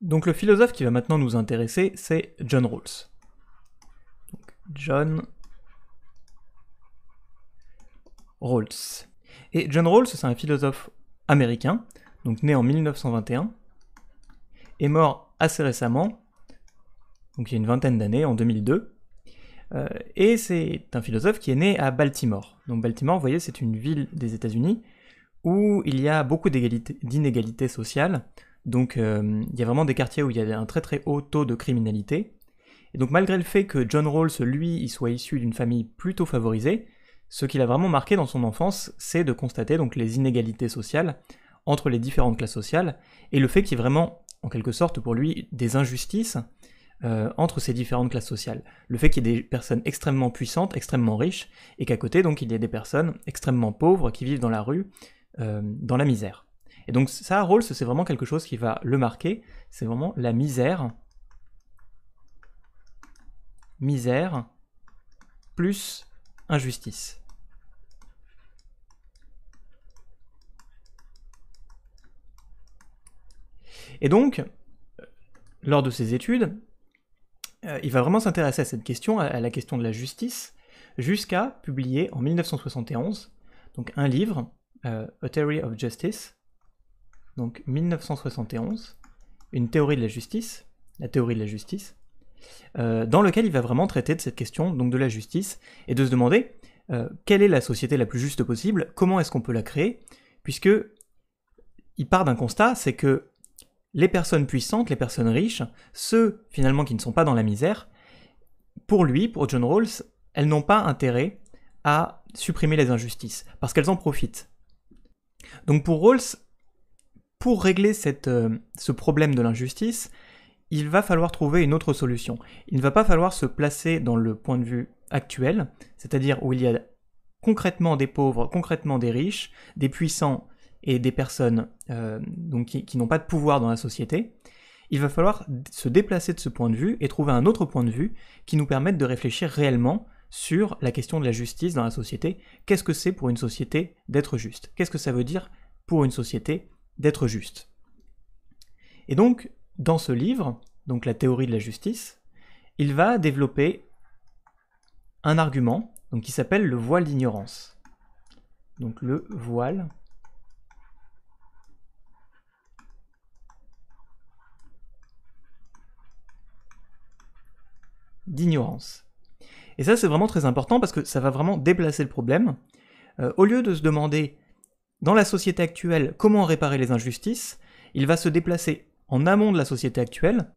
Donc le philosophe qui va maintenant nous intéresser, c'est John Rawls. John Rawls. Et John Rawls, c'est un philosophe américain, donc né en 1921, et mort assez récemment, donc il y a une vingtaine d'années, en 2002. Euh, et c'est un philosophe qui est né à Baltimore. Donc Baltimore, vous voyez, c'est une ville des États-Unis où il y a beaucoup d'inégalités sociales, donc euh, il y a vraiment des quartiers où il y a un très très haut taux de criminalité. Et donc malgré le fait que John Rawls, lui, il soit issu d'une famille plutôt favorisée, ce qu'il a vraiment marqué dans son enfance, c'est de constater donc les inégalités sociales entre les différentes classes sociales et le fait qu'il y ait vraiment, en quelque sorte pour lui, des injustices euh, entre ces différentes classes sociales. Le fait qu'il y ait des personnes extrêmement puissantes, extrêmement riches, et qu'à côté donc il y ait des personnes extrêmement pauvres qui vivent dans la rue, euh, dans la misère. Et donc ça, Rawls, c'est vraiment quelque chose qui va le marquer, c'est vraiment la misère, misère plus injustice. Et donc, euh, lors de ses études, euh, il va vraiment s'intéresser à cette question, à la question de la justice, jusqu'à publier en 1971 donc un livre, euh, A Theory of Justice, donc 1971, une théorie de la justice, la théorie de la justice, euh, dans lequel il va vraiment traiter de cette question donc de la justice et de se demander euh, quelle est la société la plus juste possible, comment est-ce qu'on peut la créer, puisque il part d'un constat, c'est que les personnes puissantes, les personnes riches, ceux finalement qui ne sont pas dans la misère, pour lui, pour John Rawls, elles n'ont pas intérêt à supprimer les injustices, parce qu'elles en profitent. Donc pour Rawls, pour régler euh, ce problème de l'injustice, il va falloir trouver une autre solution. Il ne va pas falloir se placer dans le point de vue actuel, c'est-à-dire où il y a concrètement des pauvres, concrètement des riches, des puissants et des personnes euh, donc qui n'ont pas de pouvoir dans la société. Il va falloir se déplacer de ce point de vue et trouver un autre point de vue qui nous permette de réfléchir réellement sur la question de la justice dans la société. Qu'est-ce que c'est pour une société d'être juste Qu'est-ce que ça veut dire pour une société d'être juste. Et donc, dans ce livre, donc la théorie de la justice, il va développer un argument donc, qui s'appelle le voile d'ignorance. Donc le voile d'ignorance. Et ça, c'est vraiment très important parce que ça va vraiment déplacer le problème. Euh, au lieu de se demander dans la société actuelle, comment réparer les injustices, il va se déplacer en amont de la société actuelle,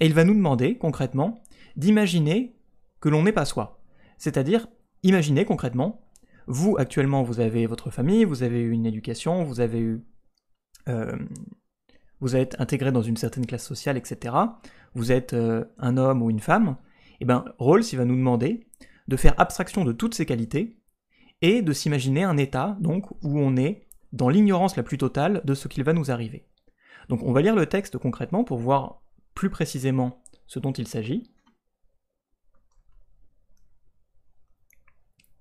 et il va nous demander concrètement d'imaginer que l'on n'est pas soi. C'est-à-dire, imaginez concrètement, vous actuellement vous avez votre famille, vous avez eu une éducation, vous avez eu... Euh, vous êtes intégré dans une certaine classe sociale, etc. Vous êtes euh, un homme ou une femme. Et eh bien, Rawls, il va nous demander de faire abstraction de toutes ces qualités et de s'imaginer un état, donc, où on est dans l'ignorance la plus totale de ce qu'il va nous arriver. Donc on va lire le texte concrètement pour voir plus précisément ce dont il s'agit.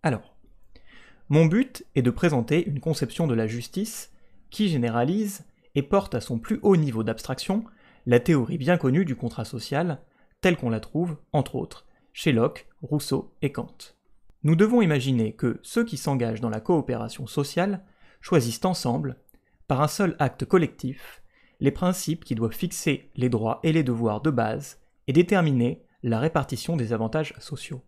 Alors, mon but est de présenter une conception de la justice qui généralise et porte à son plus haut niveau d'abstraction la théorie bien connue du contrat social, telle qu'on la trouve, entre autres, chez Locke, Rousseau et Kant. Nous devons imaginer que ceux qui s'engagent dans la coopération sociale choisissent ensemble, par un seul acte collectif, les principes qui doivent fixer les droits et les devoirs de base et déterminer la répartition des avantages sociaux.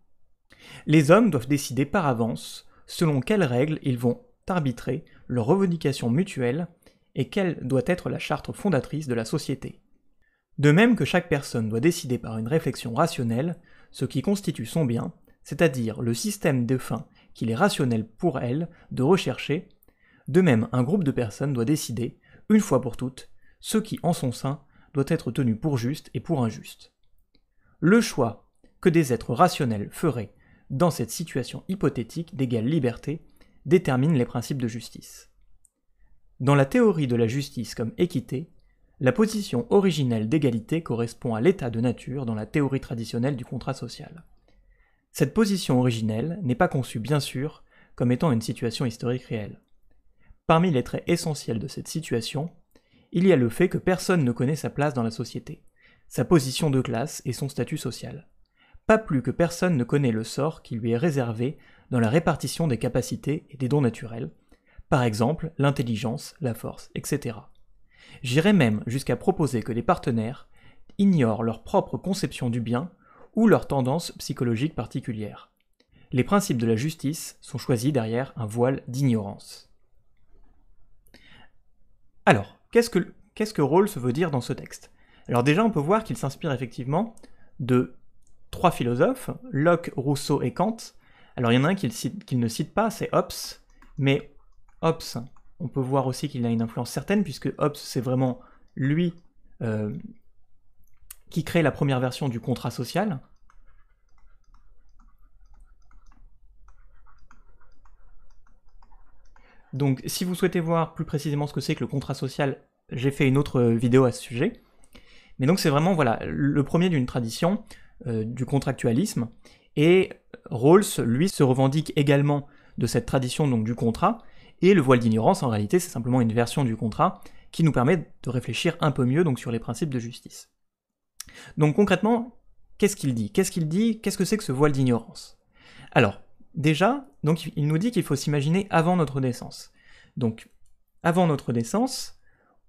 Les hommes doivent décider par avance selon quelles règles ils vont arbitrer leurs revendications mutuelles et quelle doit être la charte fondatrice de la société. De même que chaque personne doit décider par une réflexion rationnelle ce qui constitue son bien c'est-à-dire le système de fin qu'il est rationnel pour elle de rechercher, de même un groupe de personnes doit décider, une fois pour toutes, ce qui, en son sein, doit être tenu pour juste et pour injuste. Le choix que des êtres rationnels feraient dans cette situation hypothétique d'égale liberté détermine les principes de justice. Dans la théorie de la justice comme équité, la position originelle d'égalité correspond à l'état de nature dans la théorie traditionnelle du contrat social. Cette position originelle n'est pas conçue bien sûr comme étant une situation historique réelle. Parmi les traits essentiels de cette situation, il y a le fait que personne ne connaît sa place dans la société, sa position de classe et son statut social. Pas plus que personne ne connaît le sort qui lui est réservé dans la répartition des capacités et des dons naturels, par exemple l'intelligence, la force, etc. J'irai même jusqu'à proposer que les partenaires ignorent leur propre conception du bien ou leurs tendances psychologiques particulières. Les principes de la justice sont choisis derrière un voile d'ignorance. Alors, qu'est-ce que, qu'est-ce que Rawls veut dire dans ce texte Alors déjà, on peut voir qu'il s'inspire effectivement de trois philosophes, Locke, Rousseau et Kant. Alors il y en a un qu'il, ne cite pas, c'est Hobbes, mais Hobbes, on peut voir aussi qu'il a une influence certaine, puisque Hobbes, c'est vraiment lui euh, qui crée la première version du contrat social. Donc si vous souhaitez voir plus précisément ce que c'est que le contrat social, j'ai fait une autre euh, vidéo à ce sujet. Mais donc c'est vraiment voilà le premier d'une tradition euh, du contractualisme. Et Rawls, lui, se revendique également de cette tradition donc du contrat. Et le voile d'ignorance, en réalité, c'est simplement une version du contrat qui nous permet de réfléchir un peu mieux donc sur les principes de justice. Donc concrètement, qu'est-ce qu'il dit Qu'est-ce qu'il dit Qu'est-ce que c'est que ce voile d'ignorance Alors, déjà, donc il nous dit qu'il faut s'imaginer avant notre naissance. Donc, avant notre naissance,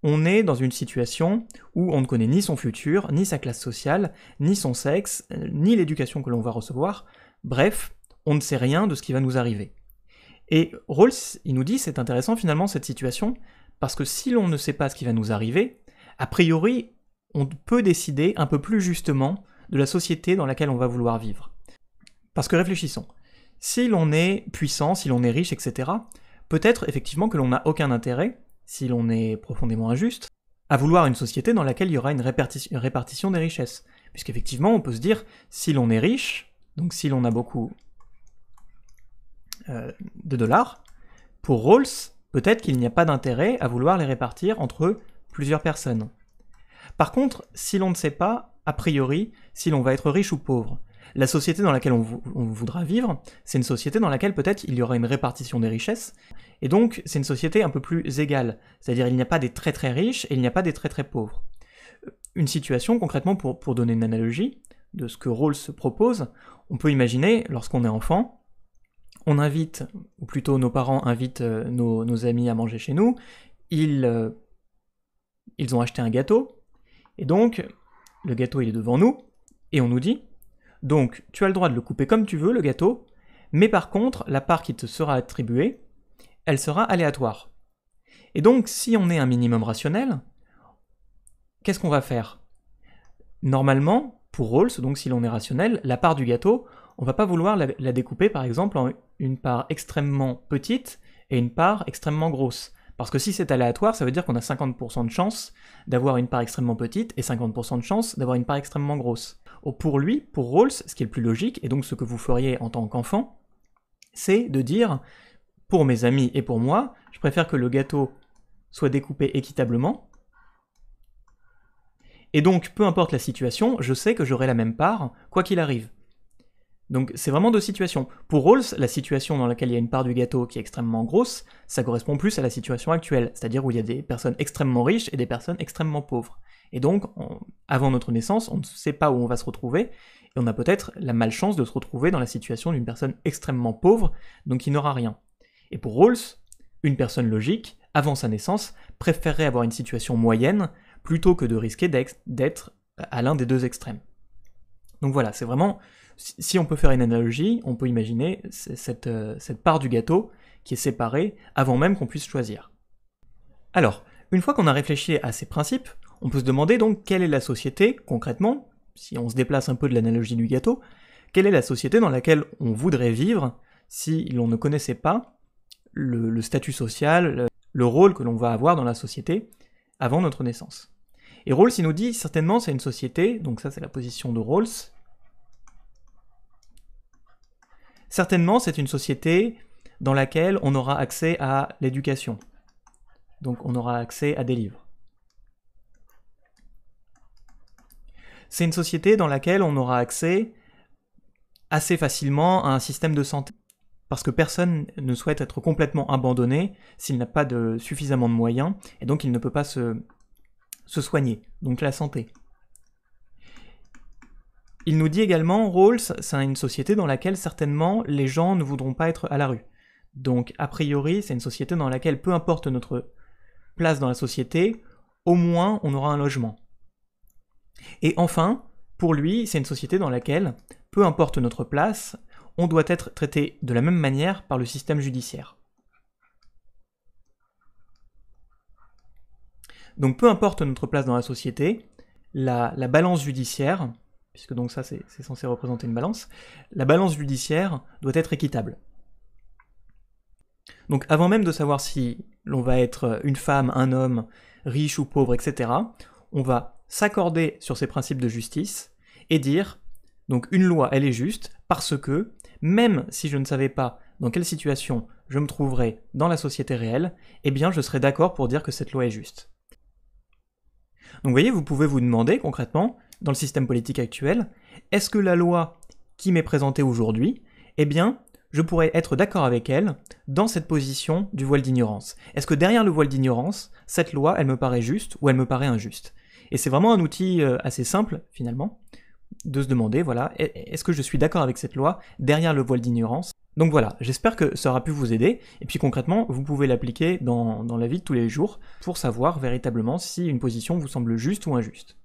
on est dans une situation où on ne connaît ni son futur, ni sa classe sociale, ni son sexe, euh, ni l'éducation que l'on va recevoir. Bref, on ne sait rien de ce qui va nous arriver. Et Rawls, il nous dit, c'est intéressant finalement cette situation, parce que si l'on ne sait pas ce qui va nous arriver, a priori, on peut décider un peu plus justement de la société dans laquelle on va vouloir vivre. Parce que réfléchissons, si l'on est puissant, si l'on est riche, etc., peut-être effectivement que l'on n'a aucun intérêt, si l'on est profondément injuste, à vouloir une société dans laquelle il y aura une répartition, des richesses. Puisqu'effectivement, on peut se dire, si l'on est riche, donc si l'on a beaucoup euh, de dollars, pour Rawls, peut-être qu'il n'y a pas d'intérêt à vouloir les répartir entre plusieurs personnes. Par contre, si l'on ne sait pas, a priori, si l'on va être riche ou pauvre, la société dans laquelle on, voudra vivre, c'est une société dans laquelle peut-être il y aura une répartition des richesses, et donc c'est une société un peu plus égale, c'est-à-dire il n'y a pas des très très riches et il n'y a pas des très très pauvres. Euh, une situation, concrètement, pour, donner une analogie de ce que Rawls propose, on peut imaginer, lorsqu'on est enfant, on invite, ou plutôt nos parents invitent euh, nos, amis à manger chez nous, ils, euh, ils ont acheté un gâteau, et donc, le gâteau, il est devant nous, et on nous dit, donc, tu as le droit de le couper comme tu veux, le gâteau, mais par contre, la part qui te sera attribuée, elle sera aléatoire. Et donc, si on est un minimum rationnel, qu'est-ce qu'on va faire Normalement, pour Rawls, donc si l'on est rationnel, la part du gâteau, on va pas vouloir la, découper par exemple en une part extrêmement petite et une part extrêmement grosse. Parce que si c'est aléatoire, ça veut dire qu'on a 50% de chance d'avoir une part extrêmement petite et 50% de chance d'avoir une part extrêmement grosse. Pour lui, pour Rawls, ce qui est le plus logique, et donc ce que vous feriez en tant qu'enfant, c'est de dire, pour mes amis et pour moi, je préfère que le gâteau soit découpé équitablement. Et donc, peu importe la situation, je sais que j'aurai la même part, quoi qu'il arrive. Donc c'est vraiment deux situations. Pour Rawls, la situation dans laquelle il y a une part du gâteau qui est extrêmement grosse, ça correspond plus à la situation actuelle, c'est-à-dire où il y a des personnes extrêmement riches et des personnes extrêmement pauvres. Et donc, avant notre naissance, on ne sait pas où on va se retrouver, et on a peut-être la malchance de se retrouver dans la situation d'une personne extrêmement pauvre, donc qui n'aura rien. Et pour Rawls, une personne logique, avant sa naissance, préférerait avoir une situation moyenne plutôt que de risquer d'être à l'un des deux extrêmes. Donc voilà, c'est vraiment, si on peut faire une analogie, on peut imaginer cette, euh, cette part du gâteau qui est séparée avant même qu'on puisse choisir. Alors, une fois qu'on a réfléchi à ces principes, on peut se demander donc quelle est la société, concrètement, si on se déplace un peu de l'analogie du gâteau, quelle est la société dans laquelle on voudrait vivre si l'on ne connaissait pas le, statut social, le rôle que l'on va avoir dans la société avant notre naissance. Et Rawls, il nous dit, certainement, c'est une société, donc ça, c'est la position de Rawls. Certainement, c'est une société dans laquelle on aura accès à l'éducation. Donc, on aura accès à des livres. C'est une société dans laquelle on aura accès assez facilement à un système de santé parce que personne ne souhaite être complètement abandonné s'il n'a pas de, suffisamment de moyens, et donc il ne peut pas se se soigner, donc la santé. Il nous dit également, Rawls, c'est une société dans laquelle certainement les gens ne voudront pas être à la rue. Donc, a priori, c'est une société dans laquelle, peu importe notre place dans la société, au moins on aura un logement. Et enfin, pour lui, c'est une société dans laquelle, peu importe notre place, on doit être traité de la même manière par le système judiciaire. Donc peu importe notre place dans la société, la, balance judiciaire, puisque donc ça c'est censé représenter une balance, la balance judiciaire doit être équitable. Donc avant même de savoir si l'on va être une femme, un homme, riche ou pauvre, etc., on va s'accorder sur ces principes de justice et dire, donc une loi elle est juste parce que, même si je ne savais pas dans quelle situation je me trouverais dans la société réelle, eh bien je serais d'accord pour dire que cette loi est juste. Donc vous voyez, vous pouvez vous demander concrètement, dans le système politique actuel, est-ce que la loi qui m'est présentée aujourd'hui, eh bien, je pourrais être d'accord avec elle dans cette position du voile d'ignorance. Est-ce que derrière le voile d'ignorance, cette loi, elle me paraît juste ou elle me paraît injuste Et c'est vraiment un outil euh, assez simple, finalement, de se demander, voilà, est-ce que je suis d'accord avec cette loi derrière le voile d'ignorance donc voilà, j'espère que ça aura pu vous aider, et puis concrètement, vous pouvez l'appliquer dans, dans la vie de tous les jours pour savoir véritablement si une position vous semble juste ou injuste.